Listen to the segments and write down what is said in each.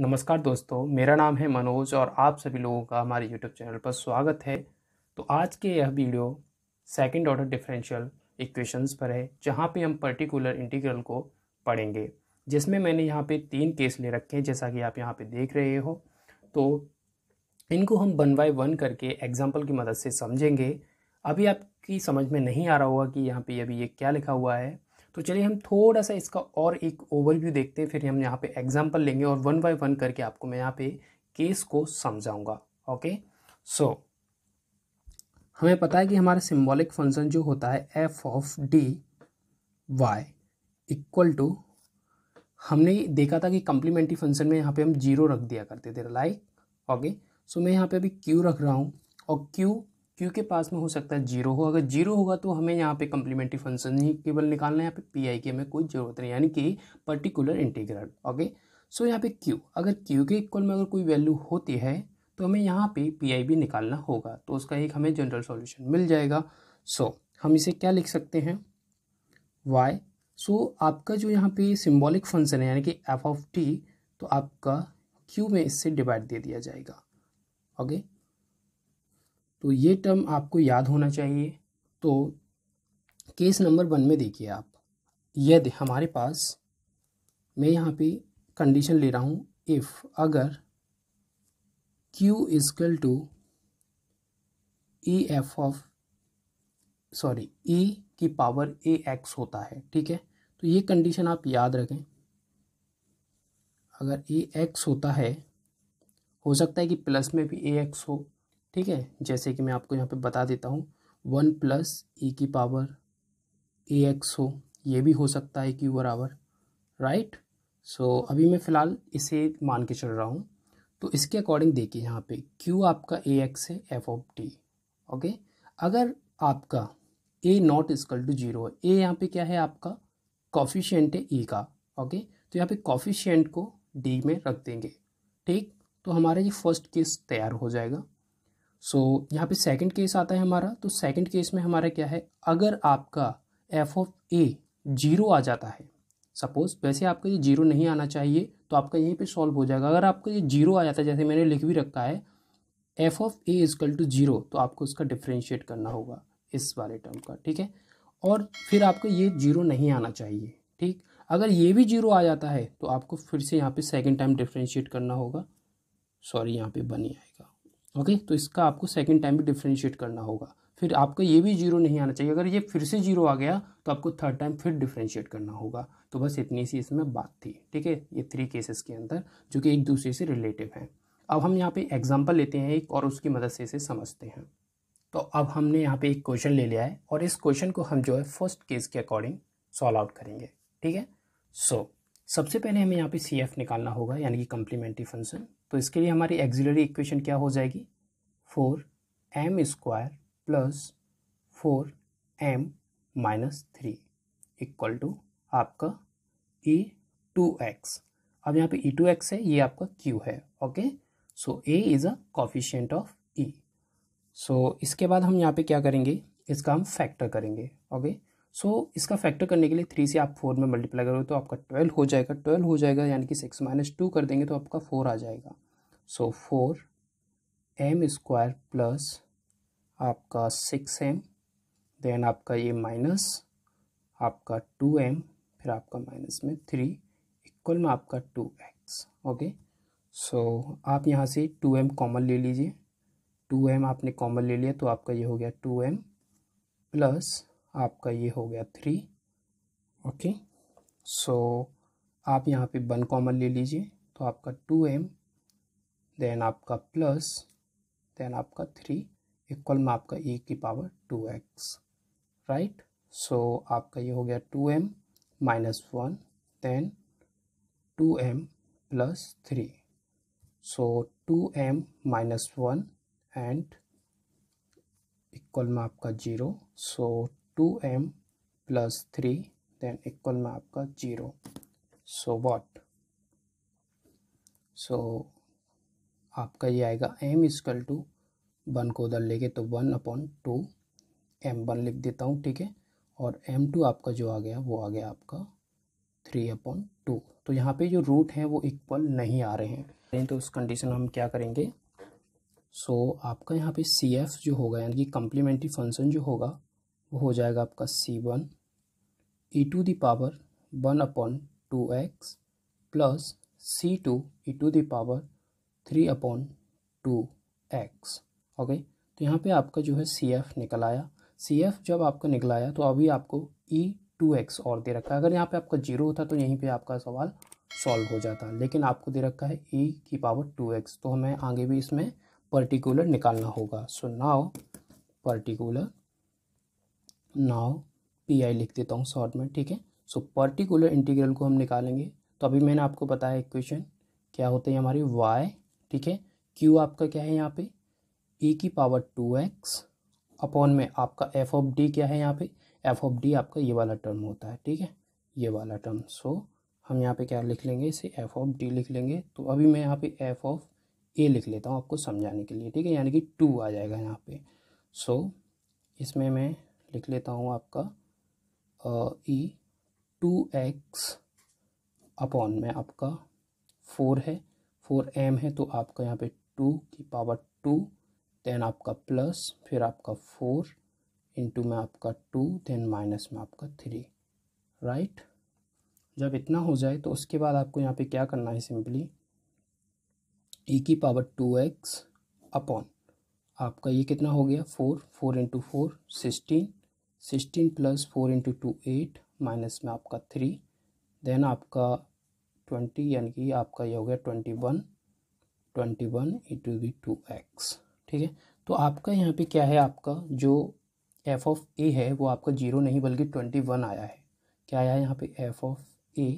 नमस्कार दोस्तों मेरा नाम है मनोज और आप सभी लोगों का हमारे यूट्यूब चैनल पर स्वागत है तो आज के यह video second order differential equations पर है जहाँ पे हम पर्टिकुलर इंटीग्रल को पढ़ेंगे जिसमें मैंने यहाँ पे तीन केस ले रखे हैं जैसा कि आप यहाँ पे देख रहे हो तो इनको हम वन बाय वन करके एग्जाम्पल की मदद से समझेंगे अभी आपकी समझ में नहीं आ रहा होगा कि यहाँ पर अभी ये क्या लिखा हुआ है तो चलिए हम थोड़ा सा इसका और एक ओवरव्यू देखते हैं फिर हम यहाँ पे एग्जाम्पल लेंगे और वन बाय वन करके आपको मैं यहाँ पे केस को समझाऊंगा ओके सो हमें पता है कि हमारा सिम्बॉलिक फंक्शन जो होता है F of D Y equal to हमने देखा था कि कम्प्लीमेंट्री फंक्शन में यहाँ पे हम जीरो रख दिया करते थे लाइक ओके सो मैं यहाँ पे अभी क्यू रख रहा हूँ और क्यू क्यू के पास में हो सकता है जीरो हो अगर जीरो होगा तो हमें यहाँ पे कम्प्लीमेंट्री फंक्शन ही केवल निकालना है यहाँ पे पी आई की हमें कोई ज़रूरत नहीं यानी कि पर्टिकुलर इंटीग्रल ओके सो यहाँ पे क्यू अगर क्यू के इक्वल में अगर कोई वैल्यू होती है तो हमें यहाँ पे पी आई भी निकालना होगा तो उसका एक हमें जनरल सोल्यूशन मिल जाएगा सो so, हम इसे क्या लिख सकते हैं वाई सो so, आपका जो यहाँ पे सिम्बॉलिक फंक्शन है यानी कि एफ ऑफ टी तो आपका क्यू में इससे डिवाइड दे दिया जाएगा ओके okay? तो ये टर्म आपको याद होना चाहिए तो केस नंबर वन में देखिए आप यदि हमारे पास मैं यहाँ पे कंडीशन ले रहा हूँ इफ़ अगर Q equal to E F of sorry E की पावर ए एक्स होता है ठीक है तो ये कंडीशन आप याद रखें अगर ए एक्स होता है हो सकता है कि प्लस में भी ए एक्स हो ठीक है जैसे कि मैं आपको यहाँ पे बता देता हूँ वन प्लस ई e की पावर ए एक्स हो ये भी हो सकता है क्यू बराबर राइट सो अभी मैं फ़िलहाल इसे मान के चल रहा हूँ तो इसके अकॉर्डिंग देखिए यहाँ पे क्यू आपका ए एक्स है एफ ऑफ टी ओके अगर आपका A not equal to zero है ए यहाँ पे क्या है आपका कॉफिशियंट है ई e का ओके तो यहाँ पे कॉफिशियंट को डी में रख देंगे ठीक तो हमारा ये फर्स्ट केस तैयार हो जाएगा सो so, यहाँ पे सेकंड केस आता है हमारा तो सेकंड केस में हमारा क्या है अगर आपका एफ ऑफ ए जीरो आ जाता है सपोज़ वैसे आपका ये जीरो नहीं आना चाहिए तो आपका यहीं पे सॉल्व हो जाएगा अगर आपका ये जीरो आ जाता है जैसे मैंने लिख भी रखा है F of a equal to zero तो आपको उसका डिफ्रेंशिएट करना होगा इस वाले टर्म का ठीक है और फिर आपको ये जीरो नहीं आना चाहिए ठीक अगर ये भी जीरो आ जाता है तो आपको फिर से यहाँ पे सेकेंड टाइम डिफ्रेंशिएट करना होगा सॉरी यहाँ पे बनी आएगा ओके तो इसका आपको सेकेंड टाइम भी डिफ्रेंशिएट करना होगा फिर आपको ये भी जीरो नहीं आना चाहिए अगर ये फिर से जीरो आ गया तो आपको थर्ड टाइम फिर डिफ्रेंशिएट करना होगा तो बस इतनी सी इसमें बात थी ठीक है ये थ्री केसेस के अंदर जो कि एक दूसरे से रिलेटिव हैं अब हम यहाँ पे एग्जाम्पल लेते हैं एक और उसकी मदद से इसे समझते हैं तो अब हमने यहाँ पे एक क्वेश्चन ले लिया है और इस क्वेश्चन को हम जो है फर्स्ट केस के अकॉर्डिंग सॉल्व आउट करेंगे ठीक है सो so, सबसे पहले हमें यहाँ पे सी एफ निकालना होगा यानी कि कम्प्लीमेंट्री फंक्शन तो इसके लिए हमारी एक्जिलरी इक्वेशन क्या हो जाएगी four m square plus four m minus three equal to आपका ई टू एक्स अब यहाँ पे ई टू एक्स है ये आपका क्यू है okay so a is a coefficient of e so इसके बाद हम यहाँ पे क्या करेंगे इसका हम फैक्टर करेंगे ओके okay? सो so, इसका फैक्टर करने के लिए थ्री से आप फोर में मल्टीप्लाई करोगे तो आपका ट्वेल्व हो जाएगा ट्वेल्व हो जाएगा यानी कि सिक्स माइनस टू कर देंगे तो आपका फोर आ जाएगा so four m square plus आपका सिक्स एम देन आपका ये माइनस आपका टू एम फिर आपका माइनस में थ्री इक्वल में आपका टू एक्स ओके सो आप यहाँ से टू एम कॉमन ले लीजिए टू एम आपने कॉमन ले लिया तो आपका ये हो गया टू एम प्लस आपका ये हो गया थ्री ओके सो आप यहाँ पे वन कॉमन ले लीजिए तो आपका टू एम देन आपका प्लस देन आपका थ्री इक्वल में आपका ए e की power two x right so आपका ये हो गया two m minus one then two m plus three so two m minus one and equal में आपका zero so two m plus three then equal में आपका zero so what so आपका ये आएगा एम इजकल टू वन को उधर लेके तो one upon two m one लिख देता हूँ ठीक है और एम टू आपका जो आ गया वो आ गया आपका थ्री अपॉन टू तो यहाँ पे जो रूट हैं वो इक्वल नहीं आ रहे हैं तो उस कंडीशन हम क्या करेंगे सो so, आपका यहाँ पे सी एफ जो होगा यानी कि कम्प्लीमेंट्री फंक्शन जो होगा हो जाएगा आपका c one e e to the power one upon two x plus c two e e to the power three upon two x okay तो यहाँ पे आपका जो है सी एफ निकल आया सी एफ जब आपका निकल आया तो अभी आपको ई e टू एक्स और दे रखा है अगर यहाँ पे आपका जीरो होता तो यहीं पे आपका सवाल सॉल्व हो जाता लेकिन आपको दे रखा है ई की पावर टू एक्स तो हमें आगे भी इसमें पर्टिकुलर निकालना होगा सो नाओ पर्टिकुलर नाव पी आई लिख देता हूँ शॉर्ट में ठीक है सो पर्टिकुलर इंटीग्रल को हम निकालेंगे तो अभी मैंने आपको बताया इक्वेशन क्या होते हैं हमारे वाई ठीक है क्यू आपका क्या है यहाँ पे e की पावर टू एक्स अपॉन में आपका एफ ऑफ डी क्या है यहाँ पे एफ ऑफ डी आपका ये वाला टर्म होता है ठीक है ये वाला टर्म सो so, हम यहाँ पे क्या लिख लेंगे इसे एफ ऑफ डी लिख लेंगे तो अभी मैं यहाँ पे एफ ऑफ ए लिख लेता हूँ आपको समझाने के लिए ठीक है यानी कि टू आ जाएगा यहाँ पे सो so, इसमें मैं लिख लेता हूँ आपका ई टू एक्स अपॉन में आपका फोर है फोर एम है तो आपका यहाँ पे टू की पावर टू देन आपका प्लस फिर आपका फोर इंटू में आपका टू देन माइनस में आपका थ्री राइट जब इतना हो जाए तो उसके बाद आपको यहाँ पे क्या करना है सिंपली ई की पावर टू एक्स अपॉन आपका ये कितना हो गया four four into four sixteen sixteen plus four into two eight minus में आपका थ्री देन आपका ट्वेंटी यानी कि आपका ये हो गया twenty one twenty one into two d two x ठीक है तो आपका यहाँ पे क्या है आपका जो एफ ऑफ ए है वो आपका जीरो नहीं बल्कि ट्वेंटी वन आया है क्या आया है यहाँ पे f of a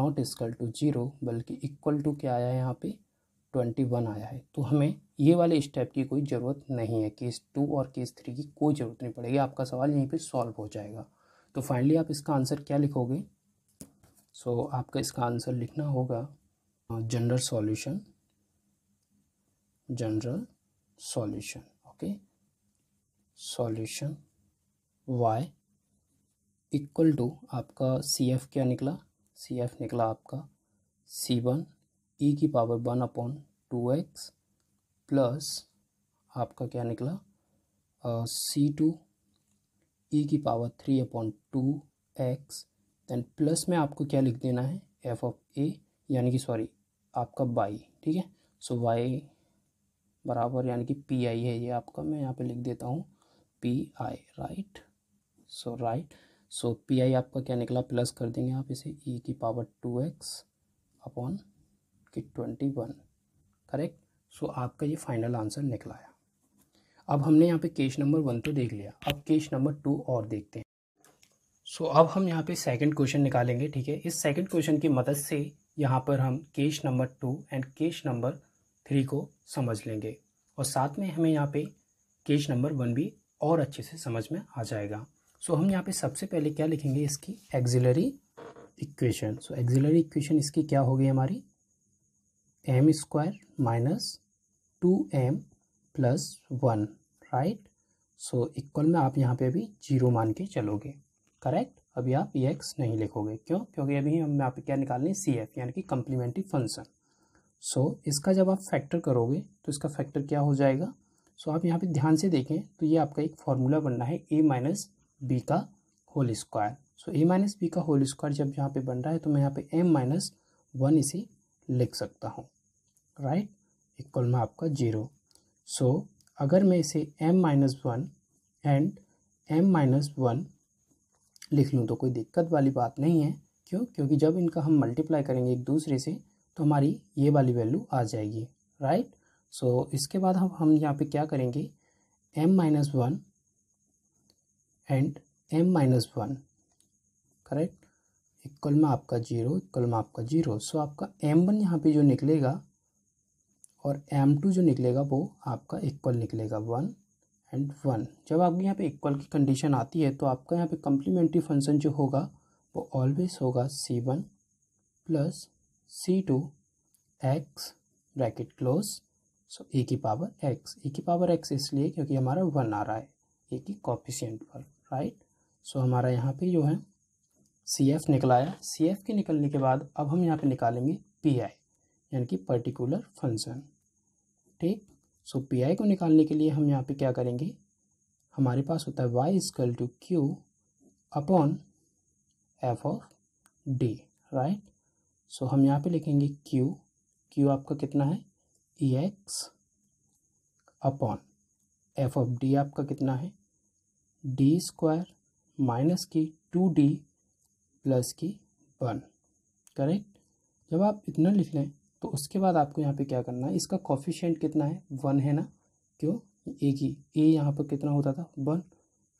not equal to zero बल्कि इक्वल टू क्या आया है यहाँ पे ट्वेंटी वन आया है तो हमें ये वाले स्टेप की कोई ज़रूरत नहीं है केस टू और केस थ्री की कोई ज़रूरत नहीं पड़ेगी आपका सवाल यहीं पे सॉल्व हो जाएगा तो फाइनली आप इसका आंसर क्या लिखोगे सो so, आपका इसका आंसर लिखना होगा general solution general solution okay solution y equal to आपका सी एफ क्या निकला सी एफ निकला आपका सी वन ई e की power one upon two x plus आपका क्या निकला सी टू ई की power three upon two x then plus में आपको क्या लिख देना है एफ ऑफ ए यानी कि सॉरी आपका बाई ठीक है सो वाई बराबर यानी कि पी आई है ये आपका मैं यहाँ पे लिख देता हूँ P I right so right so P I आपका क्या निकला प्लस कर देंगे आप इसे ई e की पावर टू एक्स अपॉन कि ट्वेंटी वन करेक्ट सो आपका ये फाइनल आंसर निकला आया अब हमने यहाँ पे केस नंबर वन तो देख लिया अब केस नंबर टू और देखते हैं सो so, अब हम यहाँ पे सेकंड क्वेश्चन निकालेंगे ठीक है इस सेकंड क्वेश्चन की मदद से यहाँ पर हम case number two and case number three को समझ लेंगे और साथ में हमें यहाँ पे केस नंबर वन भी और अच्छे से समझ में आ जाएगा सो so, हम यहाँ पे सबसे पहले क्या लिखेंगे इसकी auxiliary equation so auxiliary equation इसकी क्या होगी हमारी m square minus two m plus one right so equal में आप यहाँ पे अभी जीरो मान के चलोगे करेक्ट अभी आप ई एक्स नहीं लिखोगे क्यों क्योंकि अभी हम यहाँ पे क्या निकालनी सी एफ यानी कि कम्प्लीमेंट्री फंक्शन सो इसका जब आप फैक्टर करोगे तो इसका फैक्टर क्या हो जाएगा सो so, आप यहाँ पे ध्यान से देखें तो ये आपका एक बन बनना है ए माइनस बी का whole square so a minus b का होल स्क्वायर जब यहाँ पे बन रहा है तो मैं यहाँ पे एम माइनस वन इसे लिख सकता हूँ राइट इक्वल में आपका जीरो सो so, अगर मैं इसे m minus one and m minus one लिख लूँ तो कोई दिक्कत वाली बात नहीं है क्यों क्योंकि जब इनका हम मल्टीप्लाई करेंगे एक दूसरे से तो हमारी ये वाली वैल्यू आ जाएगी राइट सो so, इसके बाद हम हम यहाँ पे क्या करेंगे m minus one and m minus one correct equal में आपका जीरो इक्वल में आपका जीरो सो so, आपका m वन यहाँ पे जो निकलेगा और एम टू जो निकलेगा वो आपका इक्वल निकलेगा वन एंड वन जब आपके यहाँ पे इक्वल की कंडीशन आती है तो आपका यहाँ पे कम्प्लीमेंट्री फंक्शन जो होगा वो ऑलवेज होगा c one plus c two x bracket close so e की पावर एक्स ए की पावर एक्स इसलिए क्योंकि हमारा वन आ रहा है ए की कॉफिशेंट पर राइट सो हमारा यहाँ पे जो है सी एफ निकलाया सी एफ के निकलने के बाद अब हम यहाँ पे निकालेंगे पी आई यानी कि पर्टिकुलर फंक्शन ठीक सो पी आई को निकालने के लिए हम यहाँ पे क्या करेंगे हमारे पास होता है y equal to q upon f of d right so हम यहाँ पे लिखेंगे क्यू क्यू आपका कितना है e x upon f of d आपका कितना है डी स्क्वायर माइनस की टू डी प्लस की वन करेक्ट जब आप इतना लिख लें तो उसके बाद आपको यहाँ पे क्या करना है इसका कॉफिशेंट कितना है वन है ना क्यों ए की ए यहाँ पर कितना होता था वन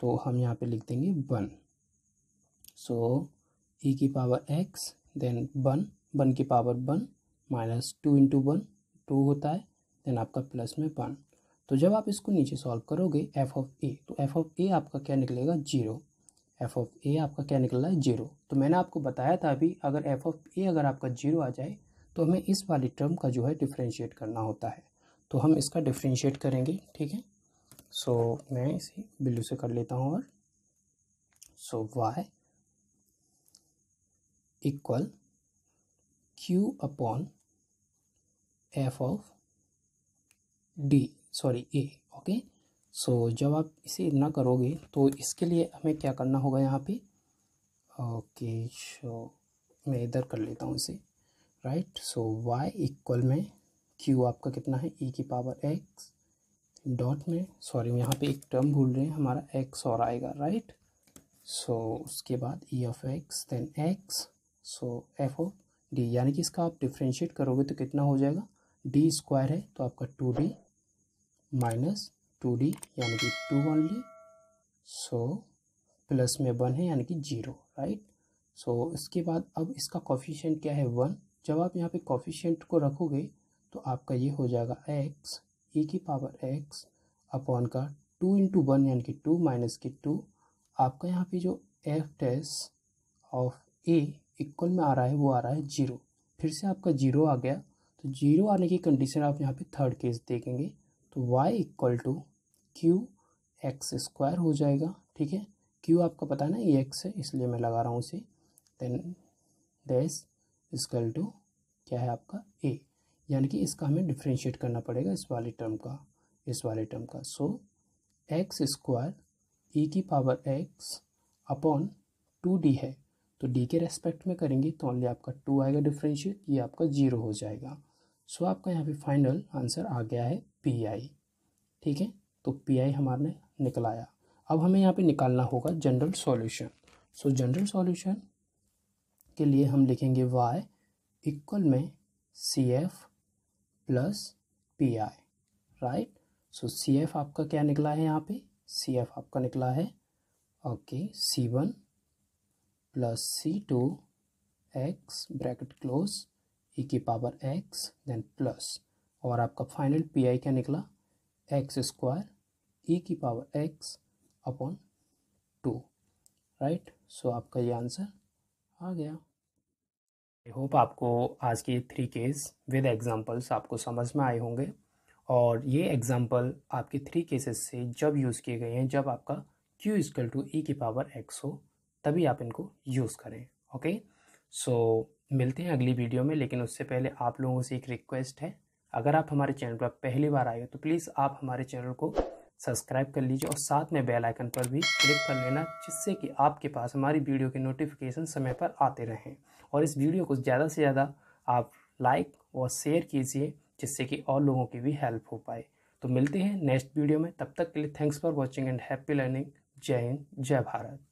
तो हम यहाँ पे लिख देंगे वन सो ए की power x then one one की power one minus two into one two होता है देन आपका प्लस में वन तो जब आप इसको नीचे सॉल्व करोगे एफ ऑफ ए तो एफ ऑफ ए आपका क्या निकलेगा जीरो एफ ऑफ ए आपका क्या निकल रहा है जीरो तो मैंने आपको बताया था अभी अगर एफ ऑफ ए अगर आपका जीरो आ जाए तो हमें इस वाली टर्म का जो है डिफ्रेंशिएट करना होता है तो हम इसका डिफ्रेंशिएट करेंगे ठीक है सो so, मैं इसे बिल्लू से कर लेता हूँ और so y equal q upon f of d sorry a okay so जब आप इसे इतना करोगे तो इसके लिए हमें क्या करना होगा यहाँ पे ओके सो मैं इधर कर लेता हूँ इसे राइट सो वाई इक्वल में क्यू आपका कितना है ई e की पावर एक्स डॉट में सॉरी यहाँ पे एक टर्म भूल रहे हैं हमारा एक्स और आएगा राइट सो so, उसके बाद e of x then x so f o d यानी कि इसका आप डिफ्रेंशिएट करोगे तो कितना हो जाएगा डी स्क्वायर है तो आपका two d minus two d यानी कि टू ओनली सो प्लस में वन है यानी कि जीरो राइट सो इसके बाद अब इसका कॉफिशेंट क्या है वन जब आप यहाँ पे कॉफिशेंट को रखोगे तो आपका ये हो जाएगा एक्स ए e की पावर एक्स अपॉन का टू इंटू वन यानी कि टू माइनस की टू आपका यहाँ पे जो f dash of a equal में आ रहा है वो आ रहा है जीरो फिर से आपका जीरो आ गया तो जीरो आने की कंडीशन आप यहाँ पे थर्ड केस देखेंगे तो y equal to q x square हो जाएगा ठीक है क्यू आपका पता है ना ये e एक्स है इसलिए मैं लगा रहा हूँ उसे देन डैस इक्वल टू क्या है आपका ए यानी कि इसका हमें डिफ्रेंशिएट करना पड़ेगा इस वाले टर्म का इस वाले टर्म का सो एक्स स्क्वायर ई की power x upon two d है तो डी के रेस्पेक्ट में करेंगे तो ओनली आपका टू आएगा डिफ्रेंशिएट ये आपका जीरो हो जाएगा सो आपका यहाँ पे फाइनल आंसर आ गया है पी आई ठीक है तो पी आई हमारे निकलाया अब हमें यहाँ पे निकालना होगा general solution so general solution के लिए हम लिखेंगे वाई इक्वल में C F plus P I right so C F आपका क्या निकला है यहाँ पे सी एफ आपका निकला है okay c one plus c two x bracket close e की पावर एक्स देन प्लस और आपका फाइनल पी आई क्या निकला एक्स स्क्वायर ई की power x upon two right so आपका ये आंसर आ गया आई होप आपको आज के थ्री केस विद एग्ज़ाम्पल्स आपको समझ में आए होंगे और ये एग्ज़ाम्पल आपके थ्री केसेस से जब यूज़ किए गए हैं जब आपका क्यू इजकल टू ई की पावर एक्स हो तभी आप इनको यूज़ करें ओके सो so, मिलते हैं अगली वीडियो में लेकिन उससे पहले आप लोगों से एक रिक्वेस्ट है अगर आप हमारे चैनल पर पहली बार आए हो तो प्लीज़ आप हमारे चैनल को सब्सक्राइब कर लीजिए और साथ में बेल आइकन पर भी क्लिक कर लेना जिससे कि आपके पास हमारी वीडियो के नोटिफिकेशन समय पर आते रहें और इस वीडियो को ज़्यादा से ज़्यादा आप लाइक और शेयर कीजिए जिससे कि और लोगों की भी हेल्प हो पाए तो मिलते हैं नेक्स्ट वीडियो में तब तक के लिए thanks for watching and happy learning जय हिंद जय भारत